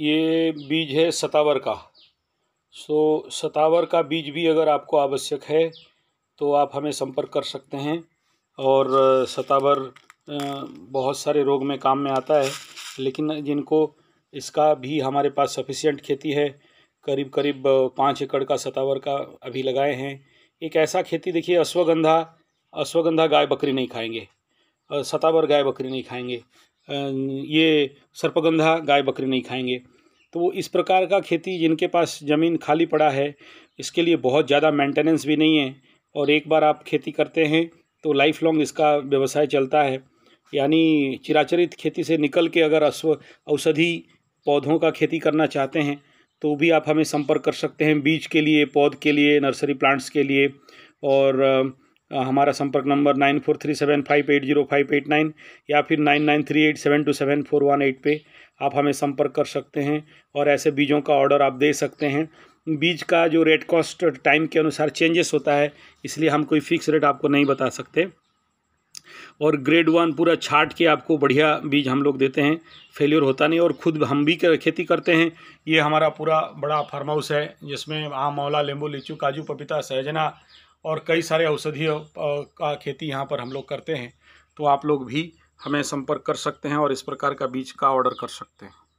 ये बीज है सतावर का सो सतावर का बीज भी अगर आपको आवश्यक है तो आप हमें संपर्क कर सकते हैं और सतावर बहुत सारे रोग में काम में आता है लेकिन जिनको इसका भी हमारे पास सफिशियंट खेती है करीब करीब पाँच एकड़ का सतावर का अभी लगाए हैं एक ऐसा खेती देखिए अश्वगंधा अश्वगंधा गाय बकरी नहीं खाएंगे सतावर गाय बकरी नहीं खाएंगे अं, ये सर्पगंधा गाय बकरी नहीं खाएंगे तो इस प्रकार का खेती जिनके पास ज़मीन खाली पड़ा है इसके लिए बहुत ज़्यादा मेंटेनेंस भी नहीं है और एक बार आप खेती करते हैं तो लाइफ लॉन्ग इसका व्यवसाय चलता है यानी चिराचरित खेती से निकल के अगर अश्व औषधि पौधों का खेती करना चाहते हैं तो भी आप हमें संपर्क कर सकते हैं बीज के लिए पौध के लिए नर्सरी प्लांट्स के लिए और हमारा संपर्क number nine four three seven five eight zero five eight nine या फिर nine nine three eight seven two seven four one eight पे आप हमें संपर्क कर सकते हैं और ऐसे बीजों का ऑर्डर आप दे सकते हैं बीज का जो रेट कॉस्ट टाइम के अनुसार चेंजेस होता है इसलिए हम कोई फिक्स रेट आपको नहीं बता सकते और ग्रेड वन पूरा छाट के आपको बढ़िया बीज हम लोग देते हैं फेल्योर होता नहीं और ख़ुद हम भी कर, खेती करते हैं ये हमारा पूरा बड़ा फार्म हाउस है जिसमें आम मौला लेंबू लीचू काजू पपीता सहजना और कई सारे औषधियों का खेती यहाँ पर हम लोग करते हैं तो आप लोग भी हमें संपर्क कर सकते हैं और इस प्रकार का बीज का ऑर्डर कर सकते हैं